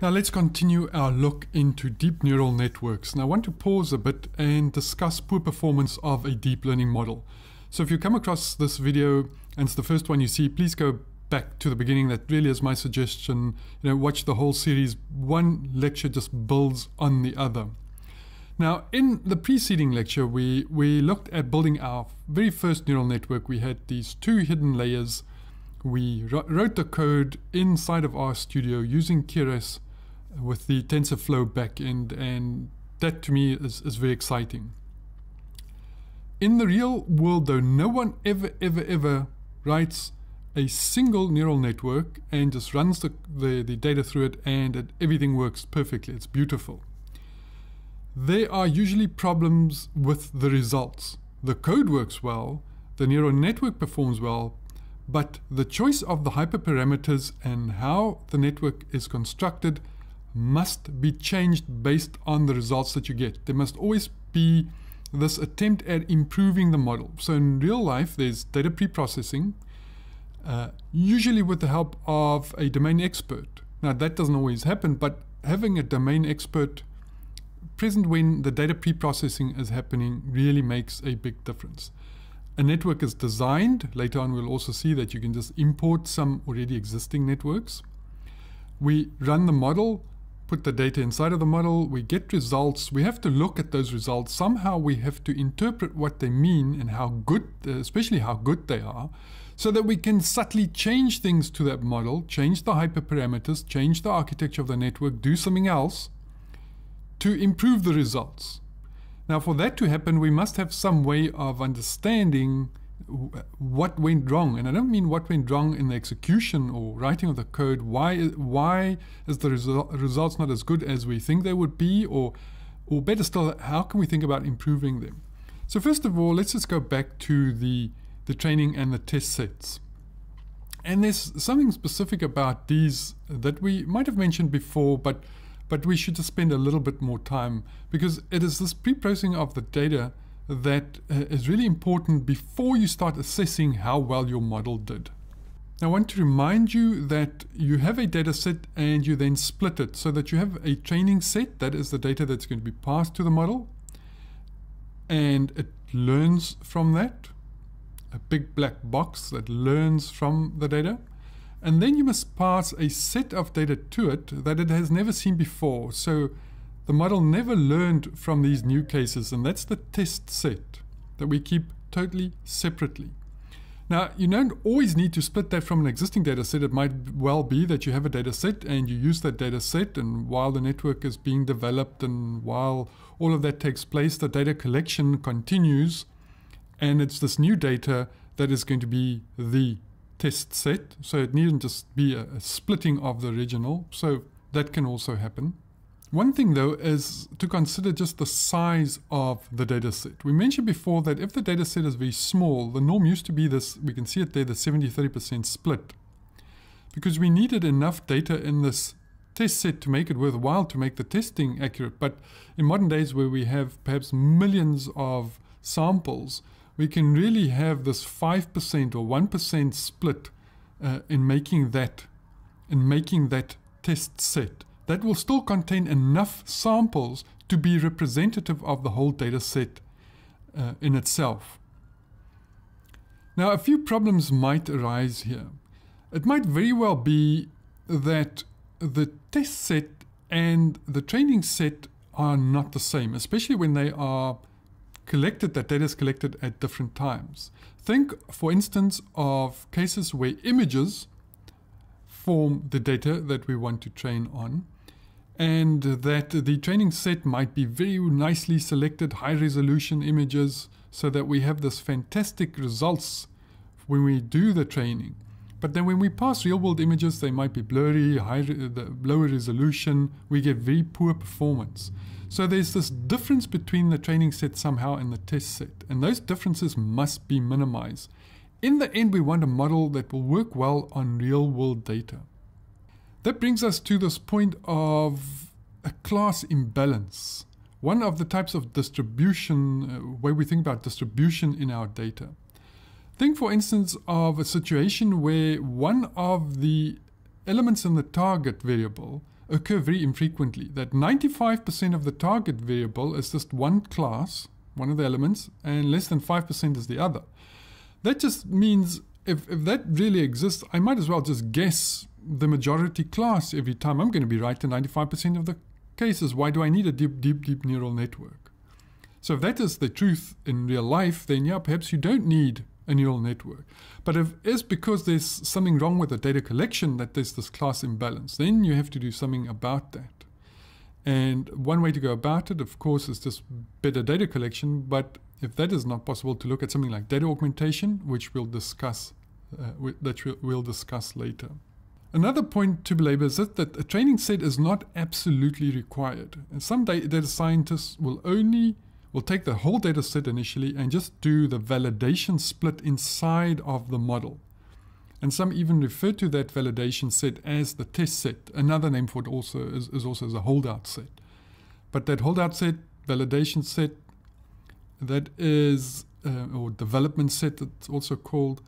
Now let's continue our look into deep neural networks. Now I want to pause a bit and discuss poor performance of a deep learning model. So if you come across this video and it's the first one you see, please go back to the beginning. That really is my suggestion. You know, watch the whole series. One lecture just builds on the other. Now, in the preceding lecture, we, we looked at building our very first neural network. We had these two hidden layers. We wrote the code inside of RStudio using Keras with the TensorFlow backend, and that to me is, is very exciting. In the real world, though, no one ever, ever, ever writes a single neural network and just runs the, the, the data through it and it, everything works perfectly. It's beautiful. There are usually problems with the results. The code works well, the neural network performs well, but the choice of the hyperparameters and how the network is constructed must be changed based on the results that you get. There must always be this attempt at improving the model. So in real life, there's data preprocessing, uh, usually with the help of a domain expert. Now that doesn't always happen, but having a domain expert present when the data preprocessing is happening really makes a big difference. A network is designed, later on we'll also see that you can just import some already existing networks. We run the model, put the data inside of the model, we get results, we have to look at those results. Somehow we have to interpret what they mean and how good, uh, especially how good they are, so that we can subtly change things to that model, change the hyperparameters, change the architecture of the network, do something else to improve the results. Now for that to happen, we must have some way of understanding what went wrong. And I don't mean what went wrong in the execution or writing of the code. Why, why is the resu results not as good as we think they would be? Or, or better still, how can we think about improving them? So first of all, let's just go back to the, the training and the test sets. And there's something specific about these that we might have mentioned before, but but we should just spend a little bit more time because it is this pre-processing of the data that uh, is really important before you start assessing how well your model did. Now, I want to remind you that you have a data set and you then split it so that you have a training set, that is the data that's going to be passed to the model, and it learns from that, a big black box that learns from the data. And then you must pass a set of data to it that it has never seen before. So the model never learned from these new cases, and that's the test set that we keep totally separately. Now, you don't always need to split that from an existing data set. It might well be that you have a data set and you use that data set, and while the network is being developed and while all of that takes place, the data collection continues, and it's this new data that is going to be the test set. So it needn't just be a, a splitting of the original. So that can also happen. One thing though is to consider just the size of the dataset. We mentioned before that if the dataset is very small, the norm used to be this, we can see it there, the 70-30% split. Because we needed enough data in this test set to make it worthwhile to make the testing accurate. But in modern days where we have perhaps millions of samples, we can really have this 5% or 1% split uh, in making that in making that test set that will still contain enough samples to be representative of the whole data set uh, in itself. Now, a few problems might arise here. It might very well be that the test set and the training set are not the same, especially when they are collected, that data is collected at different times. Think, for instance, of cases where images form the data that we want to train on, and that the training set might be very nicely selected high resolution images so that we have this fantastic results when we do the training. But then when we pass real world images, they might be blurry, high re lower resolution, we get very poor performance. So there's this difference between the training set somehow and the test set, and those differences must be minimized. In the end, we want a model that will work well on real world data. That brings us to this point of a class imbalance. One of the types of distribution, uh, way we think about distribution in our data. Think, for instance, of a situation where one of the elements in the target variable occur very infrequently. That 95% of the target variable is just one class, one of the elements, and less than 5% is the other. That just means if, if that really exists, I might as well just guess the majority class every time, I'm going to be right in 95% of the cases. Why do I need a deep, deep, deep neural network? So if that is the truth in real life, then yeah, perhaps you don't need a neural network. But if it's because there's something wrong with the data collection that there's this class imbalance, then you have to do something about that. And one way to go about it, of course, is just better data collection. But if that is not possible, to look at something like data augmentation, which we'll discuss, uh, that we'll discuss later. Another point to belabor is that a training set is not absolutely required. And some data scientists will only will take the whole data set initially and just do the validation split inside of the model. And some even refer to that validation set as the test set. Another name for it also is, is also as a holdout set. But that holdout set, validation set, that is, uh, or development set, it's also called,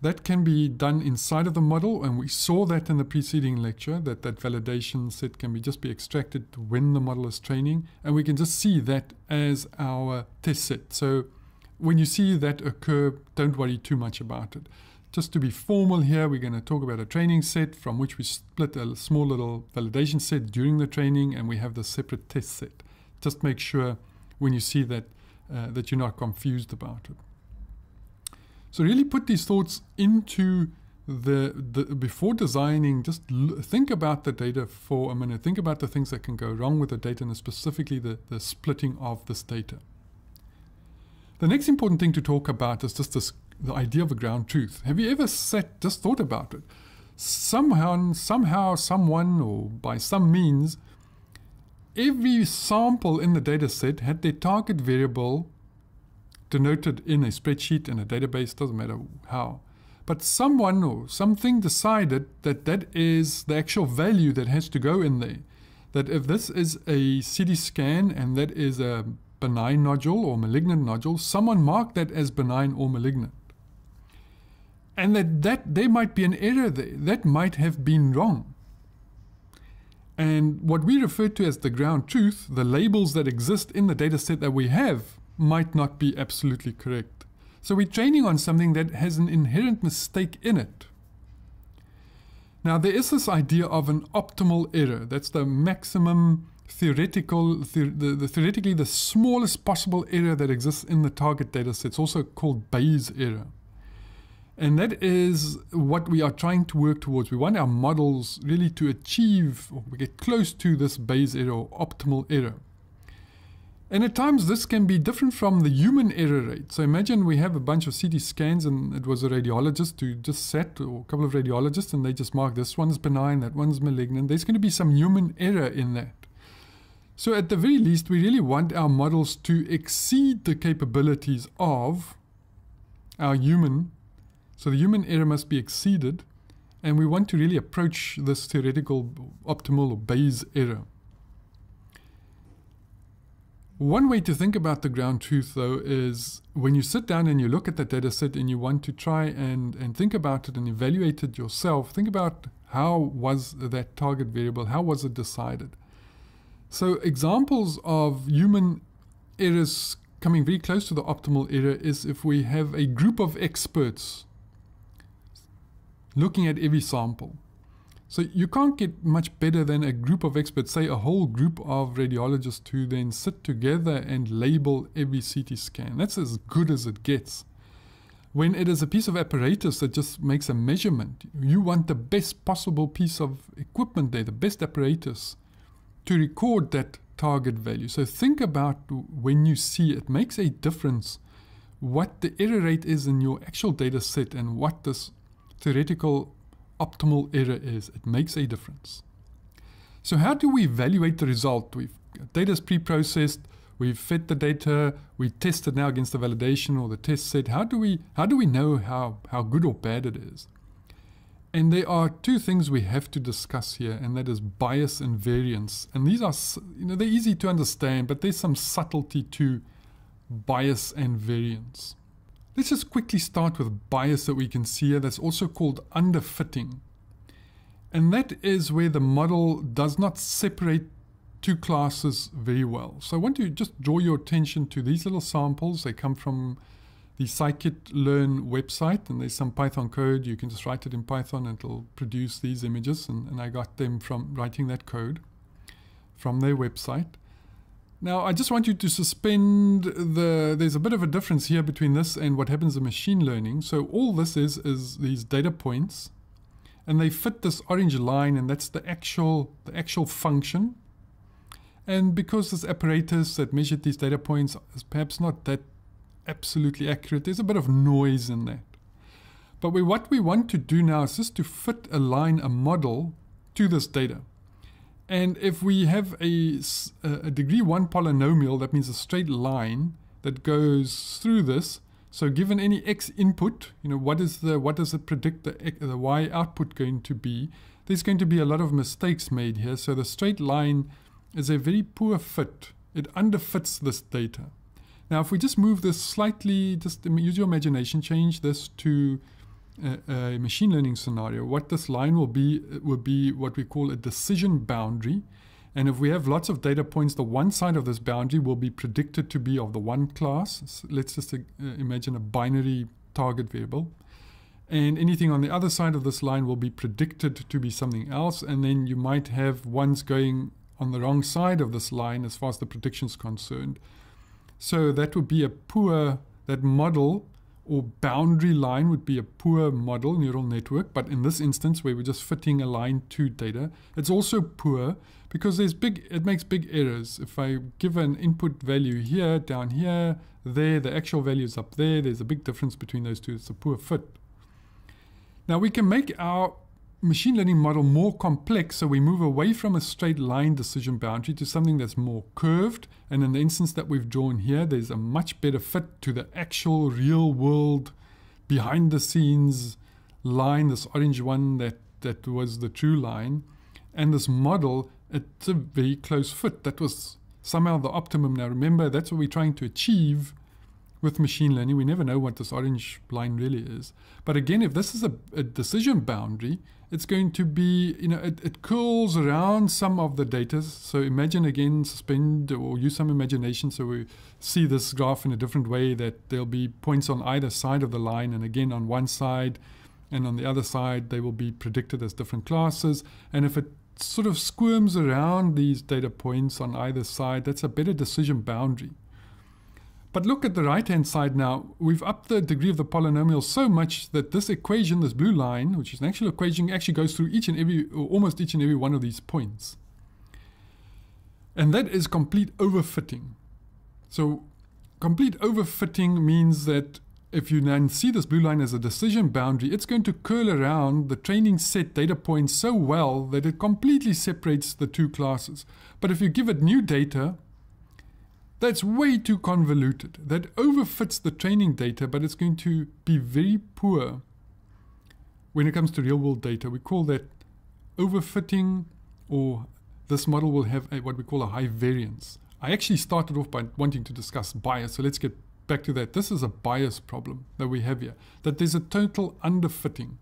that can be done inside of the model, and we saw that in the preceding lecture, that that validation set can be just be extracted when the model is training, and we can just see that as our test set. So when you see that occur, don't worry too much about it. Just to be formal here, we're going to talk about a training set from which we split a small little validation set during the training, and we have the separate test set. Just make sure when you see that, uh, that you're not confused about it. So really put these thoughts into the, the before designing, just think about the data for a minute. Think about the things that can go wrong with the data and specifically the, the splitting of this data. The next important thing to talk about is just this, the idea of a ground truth. Have you ever set just thought about it? Somehow, somehow, someone, or by some means, every sample in the dataset had their target variable denoted in a spreadsheet, in a database, doesn't matter how. But someone or something decided that that is the actual value that has to go in there. That if this is a CT scan and that is a benign nodule or malignant nodule, someone marked that as benign or malignant. And that, that there might be an error there. That might have been wrong. And what we refer to as the ground truth, the labels that exist in the data set that we have, might not be absolutely correct. So we're training on something that has an inherent mistake in it. Now, there is this idea of an optimal error. That's the maximum theoretical, the, the, the, theoretically the smallest possible error that exists in the target data set. It's also called Bayes' error. And that is what we are trying to work towards. We want our models really to achieve, or we get close to this Bayes error optimal error. And at times this can be different from the human error rate. So imagine we have a bunch of CT scans and it was a radiologist who just sat or a couple of radiologists and they just marked this one's benign, that one's malignant. There's going to be some human error in that. So at the very least, we really want our models to exceed the capabilities of our human. So the human error must be exceeded. And we want to really approach this theoretical optimal or Bayes error. One way to think about the ground truth though is when you sit down and you look at that data set and you want to try and, and think about it and evaluate it yourself, think about how was that target variable, how was it decided? So examples of human errors coming very close to the optimal error is if we have a group of experts looking at every sample. So you can't get much better than a group of experts, say a whole group of radiologists who then sit together and label every CT scan. That's as good as it gets. When it is a piece of apparatus that just makes a measurement, you want the best possible piece of equipment there, the best apparatus to record that target value. So think about when you see it makes a difference what the error rate is in your actual data set and what this theoretical optimal error is. It makes a difference. So how do we evaluate the result? We've data is pre-processed, we've fed the data, we test it now against the validation or the test set. How do we how do we know how, how good or bad it is? And there are two things we have to discuss here, and that is bias and variance. And these are, you know, they're easy to understand, but there's some subtlety to bias and variance. Let's just quickly start with bias that we can see here that's also called underfitting. And that is where the model does not separate two classes very well. So I want to just draw your attention to these little samples. They come from the scikit-learn website and there's some Python code. You can just write it in Python and it'll produce these images. And, and I got them from writing that code from their website. Now, I just want you to suspend the, there's a bit of a difference here between this and what happens in machine learning. So all this is, is these data points and they fit this orange line and that's the actual, the actual function. And because this apparatus that measured these data points is perhaps not that absolutely accurate, there's a bit of noise in that. But we, what we want to do now is just to fit a line, a model to this data. And if we have a, a degree 1 polynomial, that means a straight line that goes through this, so given any x input, you know, what is the what does it predict the, x, the y output going to be? There's going to be a lot of mistakes made here. So the straight line is a very poor fit. It underfits this data. Now, if we just move this slightly, just use your imagination, change this to a, a machine learning scenario, what this line will be will be what we call a decision boundary. And if we have lots of data points, the one side of this boundary will be predicted to be of the one class. So let's just uh, imagine a binary target variable. And anything on the other side of this line will be predicted to be something else. And then you might have ones going on the wrong side of this line as far as the prediction is concerned. So that would be a poor, that model or boundary line would be a poor model neural network, but in this instance where we're just fitting a line to data, it's also poor because there's big, it makes big errors. If I give an input value here, down here, there, the actual value is up there, there's a big difference between those two, it's a poor fit. Now we can make our machine learning model more complex. So we move away from a straight line decision boundary to something that's more curved. And in the instance that we've drawn here, there's a much better fit to the actual real world behind the scenes line, this orange one that, that was the true line. And this model, it's a very close fit. That was somehow the optimum. Now remember, that's what we're trying to achieve with machine learning. We never know what this orange line really is. But again, if this is a, a decision boundary, it's going to be, you know, it, it curls around some of the data. So imagine again, suspend or use some imagination. So we see this graph in a different way that there'll be points on either side of the line. And again, on one side and on the other side, they will be predicted as different classes. And if it sort of squirms around these data points on either side, that's a better decision boundary. But look at the right-hand side now. We've upped the degree of the polynomial so much that this equation, this blue line, which is an actual equation, actually goes through each and every, or almost each and every one of these points. And that is complete overfitting. So complete overfitting means that if you then see this blue line as a decision boundary, it's going to curl around the training set data points so well that it completely separates the two classes. But if you give it new data, that's way too convoluted. That overfits the training data, but it's going to be very poor when it comes to real world data. We call that overfitting, or this model will have a, what we call a high variance. I actually started off by wanting to discuss bias, so let's get back to that. This is a bias problem that we have here, that there's a total underfitting.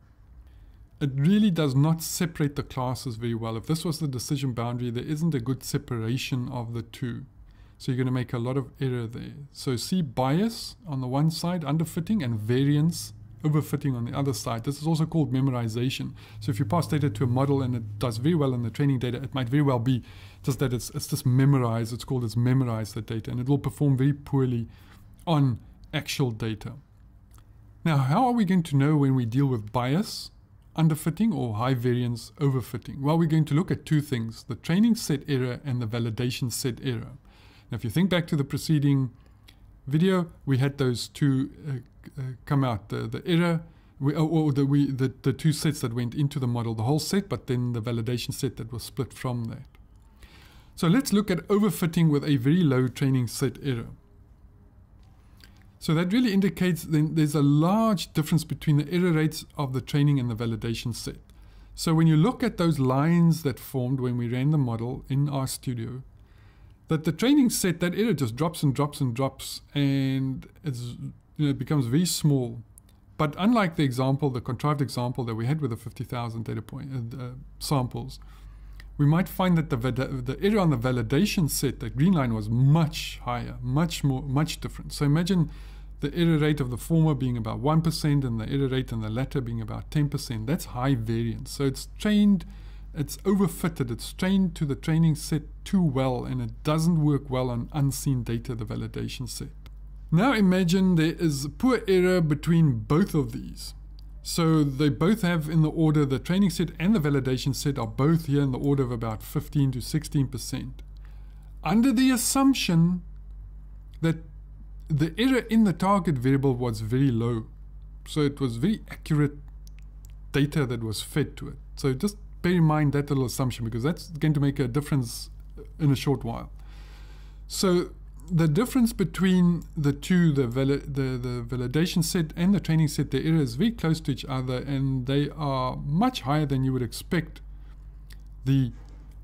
It really does not separate the classes very well. If this was the decision boundary, there isn't a good separation of the two. So you're going to make a lot of error there. So see bias on the one side, underfitting, and variance, overfitting on the other side. This is also called memorization. So if you pass data to a model and it does very well in the training data, it might very well be just that it's, it's just memorized. It's called it's memorized the data, and it will perform very poorly on actual data. Now, how are we going to know when we deal with bias, underfitting, or high variance overfitting? Well, we're going to look at two things, the training set error and the validation set error. Now, if you think back to the preceding video, we had those two uh, uh, come out, the, the error, we, or, oh, oh, the, we, the, the two sets that went into the model, the whole set, but then the validation set that was split from that. So let's look at overfitting with a very low training set error. So that really indicates then there's a large difference between the error rates of the training and the validation set. So when you look at those lines that formed when we ran the model in RStudio, that the training set that error just drops and drops and drops and it's you know it becomes very small but unlike the example the contrived example that we had with the 50000 data point uh, uh, samples we might find that the, the error on the validation set that green line was much higher much more much different so imagine the error rate of the former being about 1% and the error rate on the latter being about 10% that's high variance so it's trained it's overfitted, it's trained to the training set too well, and it doesn't work well on unseen data, the validation set. Now imagine there is a poor error between both of these. So they both have in the order, the training set and the validation set are both here in the order of about 15 to 16%. Under the assumption that the error in the target variable was very low. So it was very accurate data that was fed to it. So just bear in mind that little assumption because that's going to make a difference in a short while. So the difference between the two, the, vali the, the validation set and the training set, the error is very close to each other and they are much higher than you would expect the,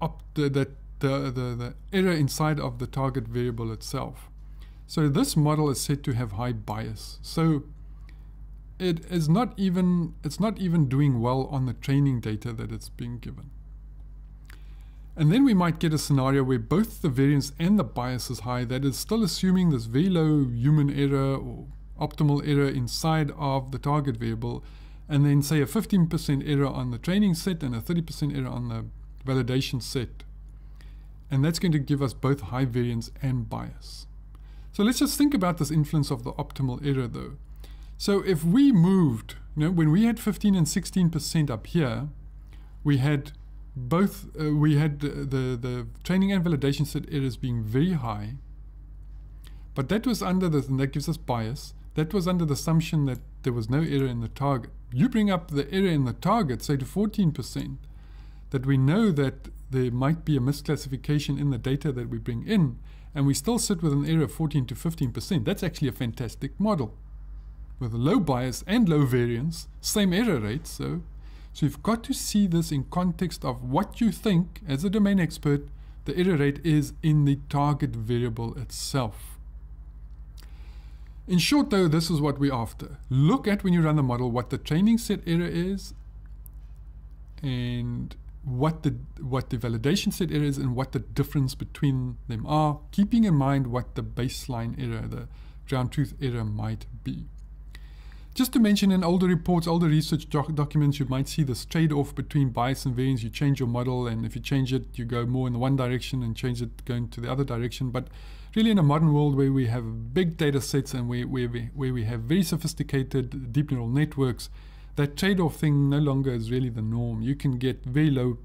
up the, the, the, the, the error inside of the target variable itself. So this model is said to have high bias. So it is not even it's not even doing well on the training data that it's being given. And then we might get a scenario where both the variance and the bias is high that is still assuming this very low human error or optimal error inside of the target variable and then say a 15% error on the training set and a 30% error on the validation set. And that's going to give us both high variance and bias. So let's just think about this influence of the optimal error though. So if we moved, you know, when we had 15 and 16% up here, we had both, uh, we had the, the, the training and validation set errors being very high, but that was under the, and that gives us bias, that was under the assumption that there was no error in the target. You bring up the error in the target, say to 14%, that we know that there might be a misclassification in the data that we bring in, and we still sit with an error of 14 to 15%. That's actually a fantastic model with low bias and low variance, same error rate, so so you've got to see this in context of what you think, as a domain expert, the error rate is in the target variable itself. In short though, this is what we're after. Look at when you run the model what the training set error is and what the what the validation set error is and what the difference between them are, keeping in mind what the baseline error, the ground truth error might be. Just to mention in older reports, older research doc documents, you might see this trade-off between bias and variance. You change your model and if you change it, you go more in one direction and change it going to the other direction. But really in a modern world where we have big data sets and where, where, we, where we have very sophisticated deep neural networks, that trade-off thing no longer is really the norm. You can get very low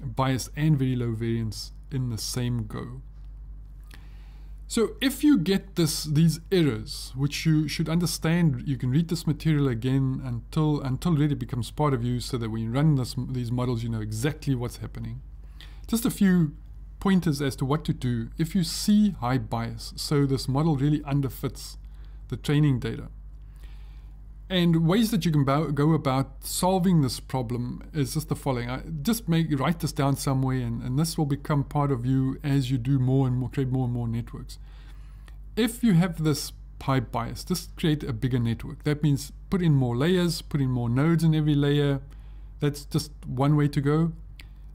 bias and very low variance in the same go. So if you get this, these errors, which you should understand, you can read this material again until, until really it becomes part of you so that when you run this, these models, you know exactly what's happening. Just a few pointers as to what to do if you see high bias, so this model really underfits the training data. And ways that you can go about solving this problem is just the following. I just make write this down somewhere, and, and this will become part of you as you do more and more, create more and more networks. If you have this pipe bias, just create a bigger network. That means put in more layers, put in more nodes in every layer. That's just one way to go.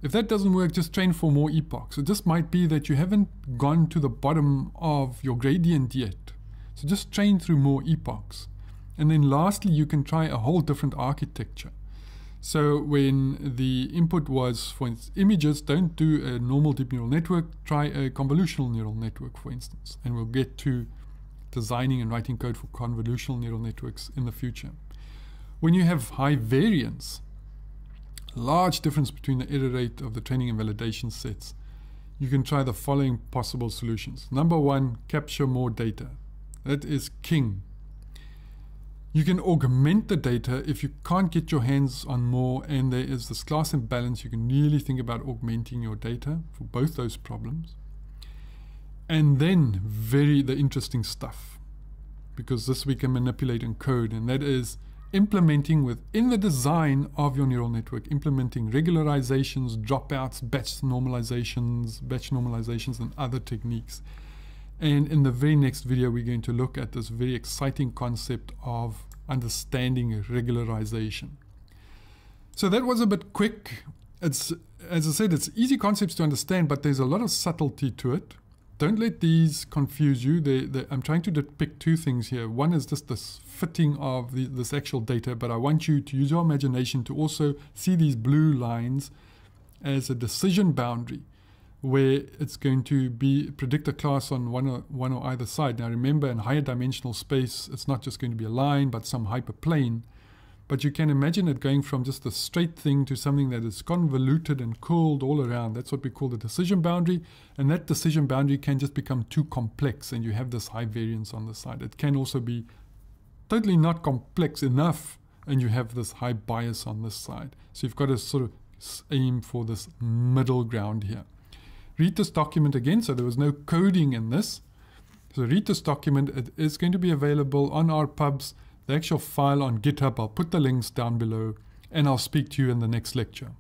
If that doesn't work, just train for more epochs. It just might be that you haven't gone to the bottom of your gradient yet. So just train through more epochs. And then lastly, you can try a whole different architecture. So when the input was, for images, don't do a normal deep neural network, try a convolutional neural network, for instance. And we'll get to designing and writing code for convolutional neural networks in the future. When you have high variance, large difference between the error rate of the training and validation sets, you can try the following possible solutions. Number one, capture more data. That is king you can augment the data if you can't get your hands on more and there is this class imbalance, you can really think about augmenting your data for both those problems. And then very the interesting stuff, because this we can manipulate and code, and that is implementing within the design of your neural network, implementing regularizations, dropouts, batch normalizations, batch normalizations, and other techniques. And in the very next video, we're going to look at this very exciting concept of understanding regularization. So that was a bit quick. It's, as I said, it's easy concepts to understand, but there's a lot of subtlety to it. Don't let these confuse you. They, they, I'm trying to depict two things here. One is just this fitting of the, this actual data, but I want you to use your imagination to also see these blue lines as a decision boundary where it's going to be predict a class on one or, one or either side. Now remember in higher dimensional space it's not just going to be a line but some hyperplane but you can imagine it going from just a straight thing to something that is convoluted and curled all around. That's what we call the decision boundary. And that decision boundary can just become too complex and you have this high variance on the side. It can also be totally not complex enough and you have this high bias on this side. So you've got to sort of aim for this middle ground here read this document again. So there was no coding in this. So read this document. It is going to be available on our pubs, the actual file on GitHub. I'll put the links down below and I'll speak to you in the next lecture.